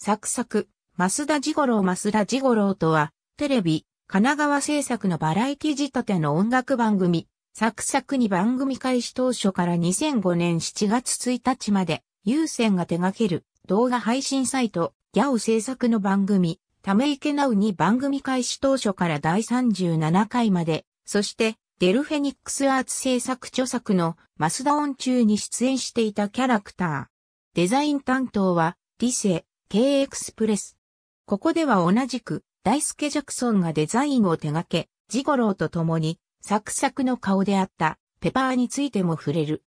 サクサク、増田治五郎増田治五郎とは、テレビ、神奈川制作のバラエティ仕立ての音楽番組、サクサクに番組開始当初から2005年7月1日まで、有線が手掛ける動画配信サイト、ギャオ制作の番組、ため池なうに番組開始当初から第37回まで、そして、デルフェニックスアーツ制作著作のマスダ中に出演していたキャラクター。デザイン担当は、理性。K エクスプレス。ここでは同じく、大助ジャクソンがデザインを手掛け、ジゴローと共に、サクサクの顔であった、ペパーについても触れる。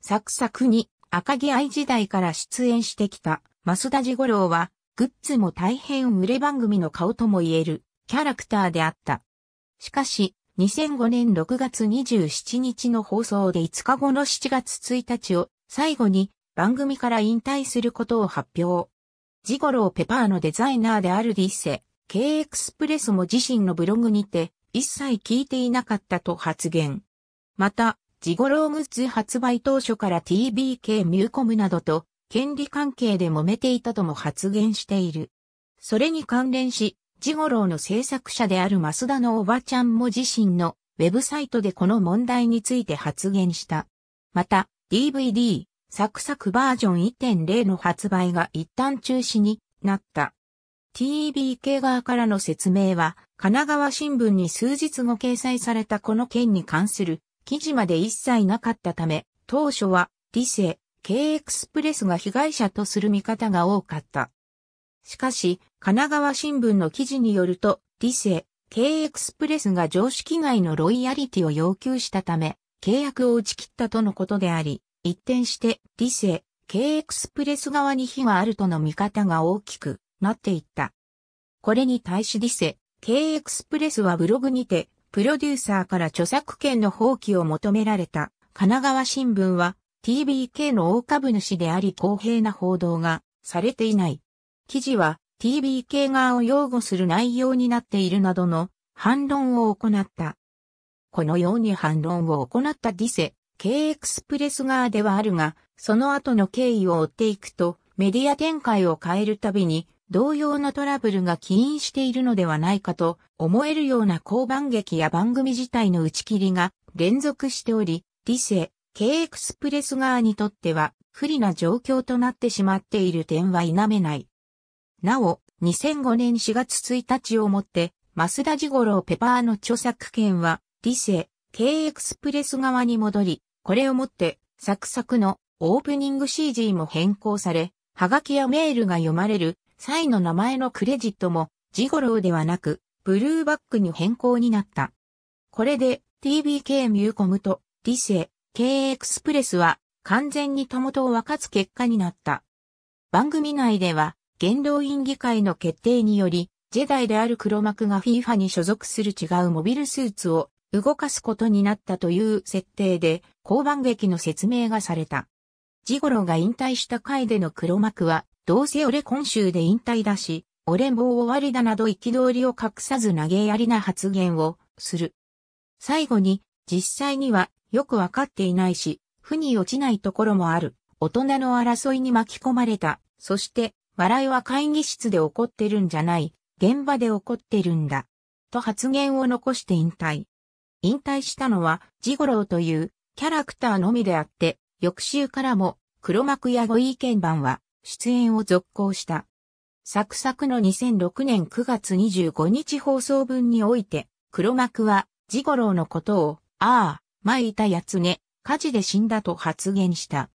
サクサクに、赤木愛時代から出演してきた、増田ジゴローは、グッズも大変売れ番組の顔とも言える、キャラクターであった。しかし、2005年6月27日の放送で5日後の7月1日を最後に番組から引退することを発表。ジゴロー・ペパーのデザイナーであるディッセ、K エクスプレスも自身のブログにて、一切聞いていなかったと発言。また、ジゴローグッズ発売当初から TBK ミューコムなどと、権利関係で揉めていたとも発言している。それに関連し、ジゴローの制作者である増田のおばちゃんも自身のウェブサイトでこの問題について発言した。また、DVD、サクサクバージョン1.0の発売が一旦中止になった。TBK 側からの説明は、神奈川新聞に数日後掲載されたこの件に関する記事まで一切なかったため、当初は、理性、K エクスプレスが被害者とする見方が多かった。しかし、神奈川新聞の記事によると、理性、K エクスプレスが常識外のロイヤリティを要求したため、契約を打ち切ったとのことであり、一転して、ィセ、K エクスプレス側に火があるとの見方が大きくなっていった。これに対しィセ、K エクスプレスはブログにて、プロデューサーから著作権の放棄を求められた。神奈川新聞は TBK の大株主であり公平な報道がされていない。記事は TBK 側を擁護する内容になっているなどの反論を行った。このように反論を行ったディセ、K エクスプレス側ではあるが、その後の経緯を追っていくと、メディア展開を変えるたびに、同様のトラブルが起因しているのではないかと思えるような交番劇や番組自体の打ち切りが連続しており、理性、K エクスプレス側にとっては不利な状況となってしまっている点は否めない。なお、2005年4月1日をもって、増田次五郎ペパーの著作権は、理性、K エクスプレス側に戻り、これをもってサクサクのオープニング CG も変更され、はがきやメールが読まれる際の名前のクレジットもジゴローではなくブルーバックに変更になった。これで TBK ミューコムと理性 K エクスプレスは完全に友とを分かつ結果になった。番組内では元老院議会の決定により、ジェダイである黒幕が FIFA に所属する違うモビルスーツを動かすことになったという設定で、交番劇の説明がされた。ジゴロが引退した回での黒幕は、どうせ俺今週で引退だし、俺も終わりだなど憤りを隠さず投げやりな発言をする。最後に、実際にはよくわかっていないし、負に落ちないところもある。大人の争いに巻き込まれた。そして、笑いは会議室で起こってるんじゃない。現場で起こってるんだ。と発言を残して引退。引退したのは、ジゴロウというキャラクターのみであって、翌週からも、黒幕やご意見版は、出演を続行した。サクサクの2006年9月25日放送分において、黒幕は、ジゴロウのことを、ああ、前いたやつね、火事で死んだと発言した。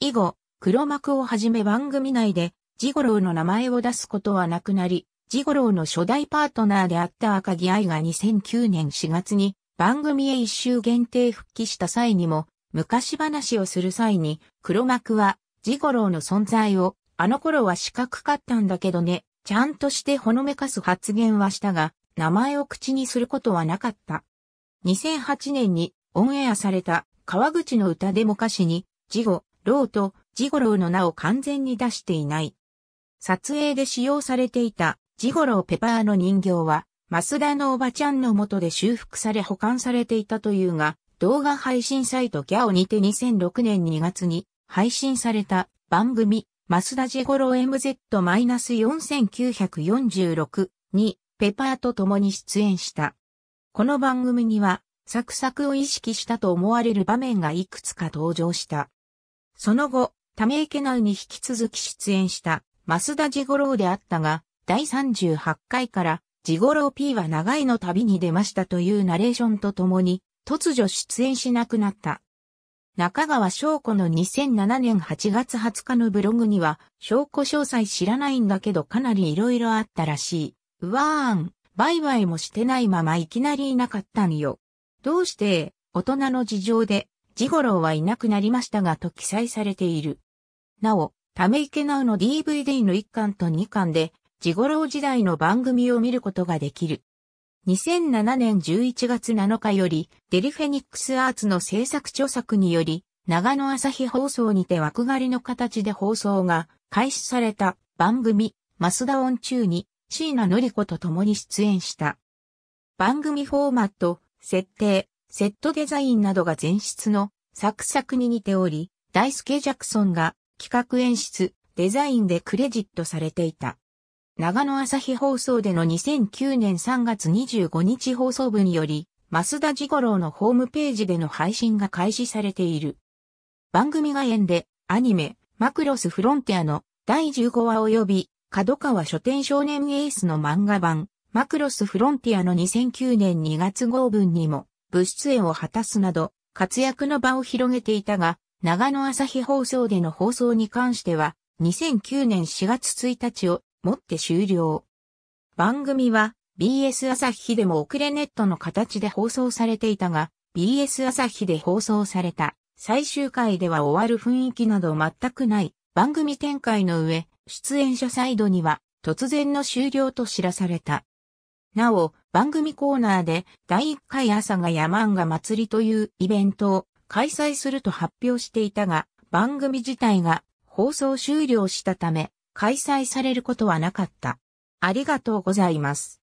以後、黒幕をはじめ番組内で、ジゴロウの名前を出すことはなくなり、ジゴロウの初代パートナーであった赤木愛が2009年4月に番組へ一周限定復帰した際にも、昔話をする際に、黒幕は、ジゴロウの存在を、あの頃は四角かったんだけどね、ちゃんとしてほのめかす発言はしたが、名前を口にすることはなかった。2008年にオンエアされた川口の歌でも歌詞に、ジゴ、ローとジゴロウの名を完全に出していない。撮影で使用されていたジゴロウペパーの人形は、増田のおばちゃんの元で修復され保管されていたというが、動画配信サイトギャオにて2006年2月に配信された番組、増田ジゴロ MZ-4946 にペパーと共に出演した。この番組には、サクサクを意識したと思われる場面がいくつか登場した。その後、ため池内に引き続き出演した、増田ジゴロであったが、第38回からジゴロー P は長いの旅に出ましたというナレーションとともに、突如出演しなくなった。中川翔子の2007年8月20日のブログには、翔子詳細知らないんだけどかなり色々あったらしい。うわーん、バイバイもしてないままいきなりいなかったんよ。どうして、大人の事情で、ジゴローはいなくなりましたがと記載されている。なお、ため池なうの DVD の1巻と2巻で、ジゴロウ時代の番組を見ることができる。2007年11月7日より、デリフェニックスアーツの制作著作により、長野朝日放送にて枠狩りの形で放送が開始された番組、増田音中に椎名のり子と共に出演した。番組フォーマット、設定、セットデザインなどが前室のサクサクに似ており、大輔ジャクソンが企画演出、デザインでクレジットされていた。長野朝日放送での2009年3月25日放送部により、増田次五郎のホームページでの配信が開始されている。番組が縁で、アニメ、マクロスフロンティアの第15話及び、角川書店少年エースの漫画版、マクロスフロンティアの2009年2月号分にも、部出演を果たすなど、活躍の場を広げていたが、長野朝日放送での放送に関しては、2009年4月1日をもって終了。番組は BS 朝日でも遅れネットの形で放送されていたが、BS 朝日で放送された最終回では終わる雰囲気など全くない番組展開の上、出演者サイドには突然の終了と知らされた。なお、番組コーナーで第1回朝が山んが祭りというイベントを開催すると発表していたが、番組自体が放送終了したため、開催されることはなかった。ありがとうございます。